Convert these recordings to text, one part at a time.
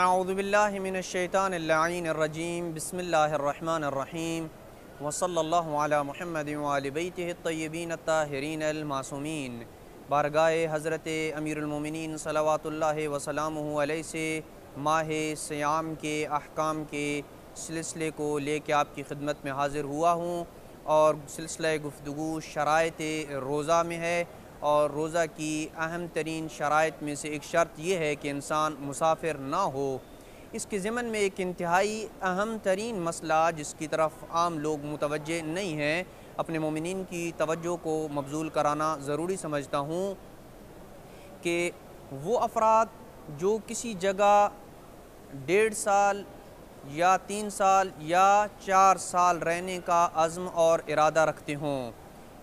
आउदबिल्लिनशैतानरजीम बसमीम वसल्ला महमद वालबीन ताहरीन अलमासूमीन बारगाह हज़रत अमीरमिन सलावातुल्ल वसलाम से माह सयाम के अहकाम के सिलसिले को लेके आपकी खिदमत में हाज़िर हुआ हूँ और सिलसिला गुफ्तु शरात रोज़ा में है और रोज़ा की अहम तरीन शराइ में से एक शर्त यह है कि इंसान मुसाफिर ना हो इसके ज़मन में एक इंतहाई अहम तरीन मसला जिसकी तरफ आम लोग मुतवज नहीं हैं अपने ममिन की तवज्जो को मबजूल कराना ज़रूरी समझता हूँ कि वो अफराद जो किसी जगह डेढ़ साल या तीन साल या चार साल रहने का अज़म और इरादा रखते हों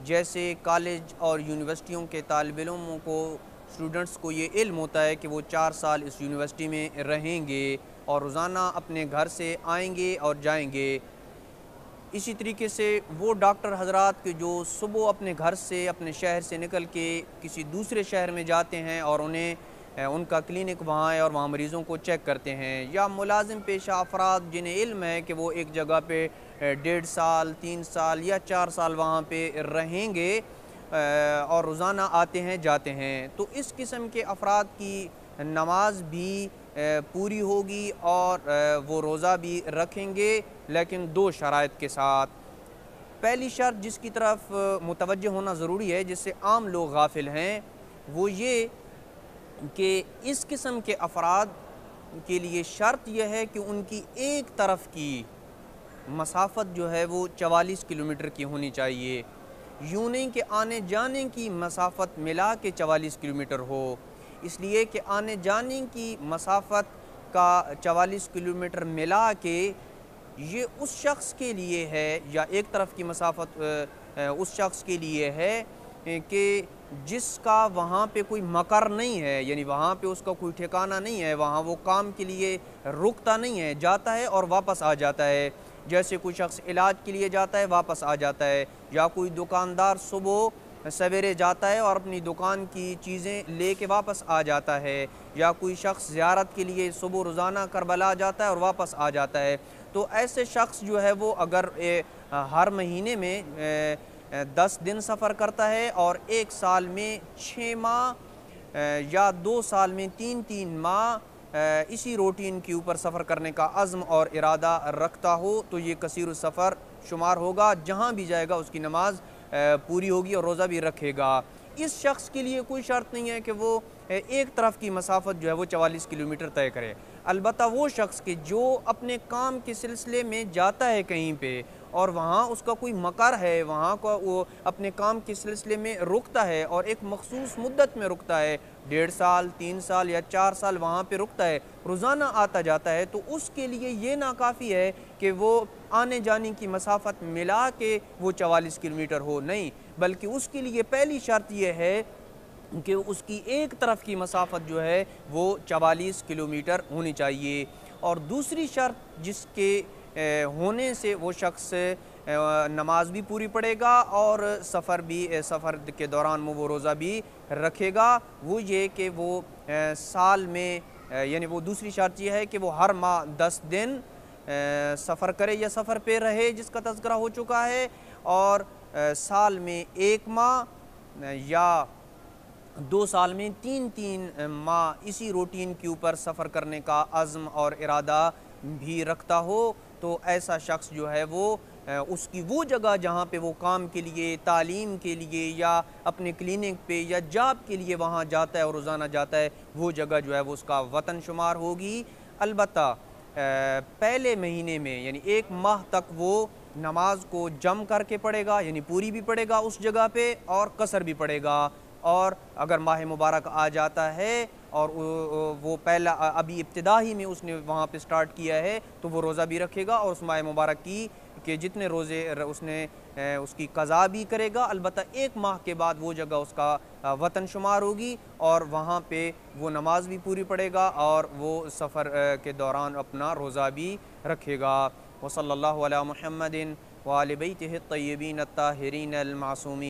जैसे कॉलेज और यूनिवर्सिटियों के तालब इलमों को स्टूडेंट्स को ये इल्म होता है कि वो चार साल इस यूनिवर्सिटी में रहेंगे और रोज़ाना अपने घर से आएंगे और जाएंगे इसी तरीके से वो डॉक्टर हजरात के जो सुबह अपने घर से अपने शहर से निकल के किसी दूसरे शहर में जाते हैं और उन्हें उनका क्लिनिक वहाँ है और वहाँ मरीज़ों को चेक करते हैं या मुलाजिम पेशा अफराद जिन्हें इल्म है कि वो एक जगह पे डेढ़ साल तीन साल या चार साल वहाँ पे रहेंगे और रोज़ाना आते हैं जाते हैं तो इस किस्म के अफराद की नमाज भी पूरी होगी और वो रोज़ा भी रखेंगे लेकिन दो शरात के साथ पहली शर्त जिसकी तरफ मुतवजह होना ज़रूरी है जिससे आम लोग गाफिल हैं वो ये कि इस किस्म के अफराद के लिए शर्त यह है कि उनकी एक तरफ की मसाफत जो है वो चवालीस किलोमीटर की होनी चाहिए यूँ नहीं कि आने जाने की मसाफत मिला के चवालीस किलोमीटर हो इसलिए कि आने जाने की मसाफत का चवालीस किलोमीटर मिला के ये उस शख्स के लिए है या एक तरफ की मसाफत उस शख्स के लिए है कि जिसका वहाँ पे कोई मकर नहीं है यानी वहाँ पे उसका कोई ठिकाना नहीं है वहाँ वो काम के लिए रुकता नहीं है जाता है और वापस आ जाता है जैसे कोई शख्स इलाज के लिए जाता है वापस आ जाता है या कोई दुकानदार सुबह सवेरे जाता है और अपनी दुकान की चीज़ें ले के वापस आ जाता है या कोई शख्स ज़्यारत के लिए सुबह रोज़ाना करबला जाता है और वापस आ जाता है तो ऐसे शख्स जो है वो अगर ए, हर महीने में ए, दस दिन सफ़र करता है और एक साल में छः माह या दो साल में तीन तीन माह इसी रूटीन के ऊपर सफ़र करने का अज़म और इरादा रखता हो तो ये कसर सफ़र शुमार होगा जहाँ भी जाएगा उसकी नमाज पूरी होगी और रोज़ा भी रखेगा इस शख्स के लिए कोई शर्त नहीं है कि वो एक तरफ की मसाफत जो है वो चवालीस किलोमीटर तय करे अलबत् वो शख्स के जो अपने काम के सिलसिले में जाता है कहीं पर और वहाँ उसका कोई मकर है वहाँ का वो अपने काम के सिलसिले में रुकता है और एक मखसूस मुद्दत में रुकता है डेढ़ साल तीन साल या चार साल वहाँ पे रुकता है रोज़ाना आता जाता है तो उसके लिए ये नाकाफ़ी है कि वो आने जाने की मसाफत मिला के वो चवालीस किलोमीटर हो नहीं बल्कि उसके लिए पहली शर्त यह है कि उसकी एक तरफ की मसाफत जो है वो चवालीस किलोमीटर होनी चाहिए और दूसरी शर्त जिसके होने से वो शख्स नमाज भी पूरी पड़ेगा और सफ़र भी सफ़र के दौरान वो रोज़ा भी रखेगा वो ये कि वो साल में यानी वो दूसरी शर्त यह है कि वो हर माह दस दिन सफ़र करे या सफ़र पे रहे जिसका तस्करा हो चुका है और साल में एक माह या दो साल में तीन तीन माह इसी रूटीन के ऊपर सफ़र करने का आजम और इरादा भी रखता हो तो ऐसा शख्स जो है वो उसकी वो जगह जहाँ पे वो काम के लिए तालीम के लिए या अपने क्लिनिक पे या जॉब के लिए वहाँ जाता है और रोज़ाना जाता है वो जगह जो है वो उसका वतन शुमार होगी अलबत् पहले महीने में यानी एक माह तक वो नमाज को जम करके पढ़ेगा यानी पूरी भी पढ़ेगा उस जगह पे और कसर भी पढ़ेगा और अगर माह मुबारक आ जाता है और वो पहला अभी इब्तदा ही में उसने वहाँ पे स्टार्ट किया है तो वो रोज़ा भी रखेगा और उस माह मुबारक की के जितने रोज़े उसने उसकी कज़ा भी करेगा अलबत् एक माह के बाद वो जगह उसका वतन शुमार होगी और वहाँ पे वो नमाज भी पूरी पड़ेगा और वो सफ़र के दौरान अपना रोज़ा भी रखेगा वसल महमदिन वालबी तयबीन ताहरीन अलमासूमी